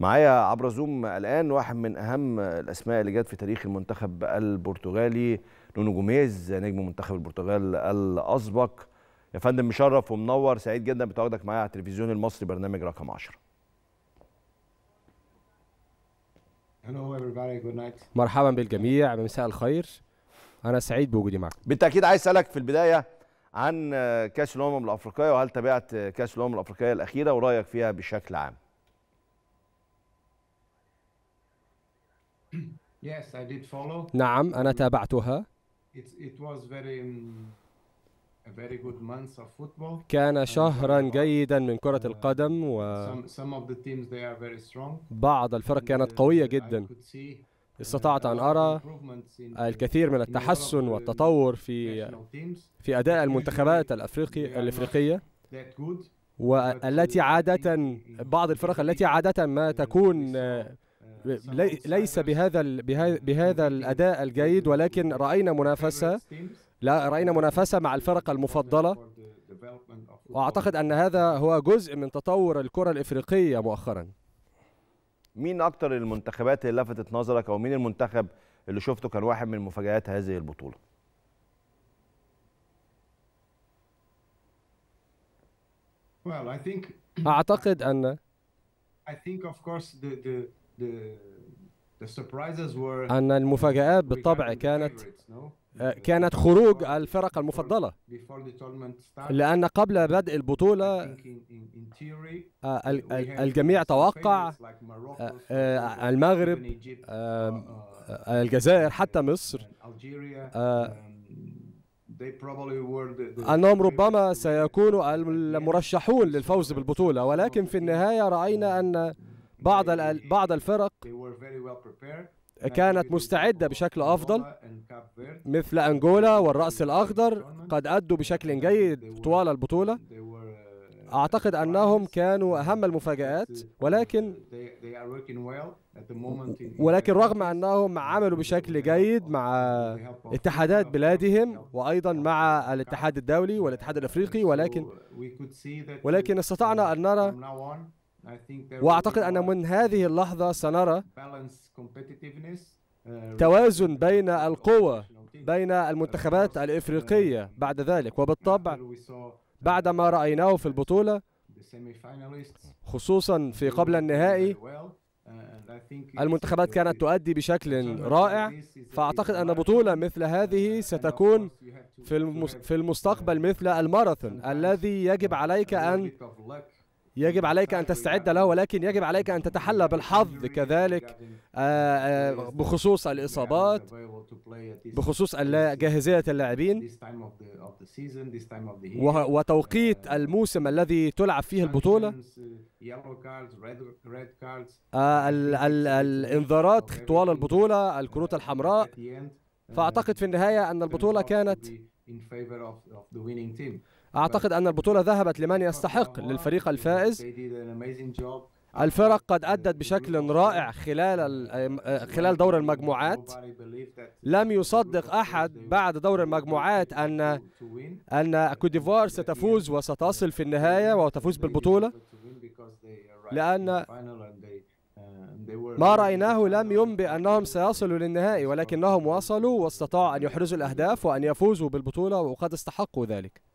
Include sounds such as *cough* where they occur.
معايا عبر زوم الان واحد من اهم الاسماء اللي جت في تاريخ المنتخب البرتغالي نونو جوميز نجم منتخب البرتغال الاسبق يا فندم مشرف ومنور سعيد جدا بتواجدك معايا على التلفزيون المصري برنامج رقم 10 مرحبا بالجميع مساء الخير انا سعيد بوجودي معك بالتاكيد عايز اسالك في البدايه عن كاس الامم الافريقيه وهل تابعت كاس الامم الافريقيه الاخيره ورايك فيها بشكل عام *clears throat* Yes, I did follow. نعم أنا تابعتها. It was very a very good month of football. كان uh, شهرا uh, جيدا من كرة uh, القدم و some of the teams they are very strong. بعض الفرق كانت قوية جدا. استطعت أن أرى الكثير من التحسن والتطور في في أداء المنتخبات الأفريقي الأفريقية والتي عادة بعض الفرق التي عادة ما تكون ليس بهذا بهذا الاداء الجيد ولكن راينا منافسه لا راينا منافسه مع الفرق المفضله واعتقد ان هذا هو جزء من تطور الكره الافريقيه مؤخرا مين اكتر المنتخبات اللي لفتت نظرك او مين المنتخب اللي شفته كان واحد من مفاجات هذه البطوله *coughs* اعتقد ان أن المفاجآت بالطبع كانت آه، كانت خروج الفرق المفضلة لأن قبل بدء البطولة آه، الجميع توقع آه، المغرب uh, الجزائر حتى مصر um, أنهم ربما سيكونوا المرشحون للفوز بالبطولة ولكن في النهاية رأينا أن بعض بعض الفرق كانت مستعدة بشكل أفضل مثل أنجولا والرأس الأخضر قد أدوا بشكل جيد طوال البطولة uh, أعتقد أنهم كانوا أهم uh, المفاجآت ولكن ولكن رغم أنهم عملوا بشكل جيد مع اتحادات بلادهم وأيضا مع الاتحاد الدولي والاتحاد الأفريقي ولكن ولكن استطعنا أن نرى واعتقد ان من هذه اللحظه سنرى uh, توازن بين القوى بين المنتخبات uh, الافريقيه بعد ذلك وبالطبع بعد ما رايناه في البطوله خصوصا في قبل النهائي uh, المنتخبات كانت تؤدي بشكل رائع فأعتقد أن بطولة مثل هذه ستكون في المستقبل مثل الماراثون الذي يجب عليك أن يجب عليك أن تستعد له ولكن يجب عليك أن تتحلى بالحظ كذلك آه، آه، بخصوص الإصابات بخصوص جاهزية اللاعبين وتوقيت الموسم الذي تلعب فيه البطولة آه، الانذارات طوال البطولة الكروت الحمراء فأعتقد في النهاية أن البطولة كانت أعتقد أن البطولة ذهبت لمن يستحق للفريق الفائز الفرق قد أدت بشكل رائع خلال آه، خلال دور المجموعات لم يصدق أحد بعد دور المجموعات أن أن كوديفوار ستفوز وستصل في النهاية وتفوز بالبطولة لأن ما رأيناه لم ينبئ أنهم سيصلوا للنهائي ولكنهم وصلوا واستطاعوا أن يحرزوا الأهداف وأن يفوزوا بالبطولة وقد استحقوا ذلك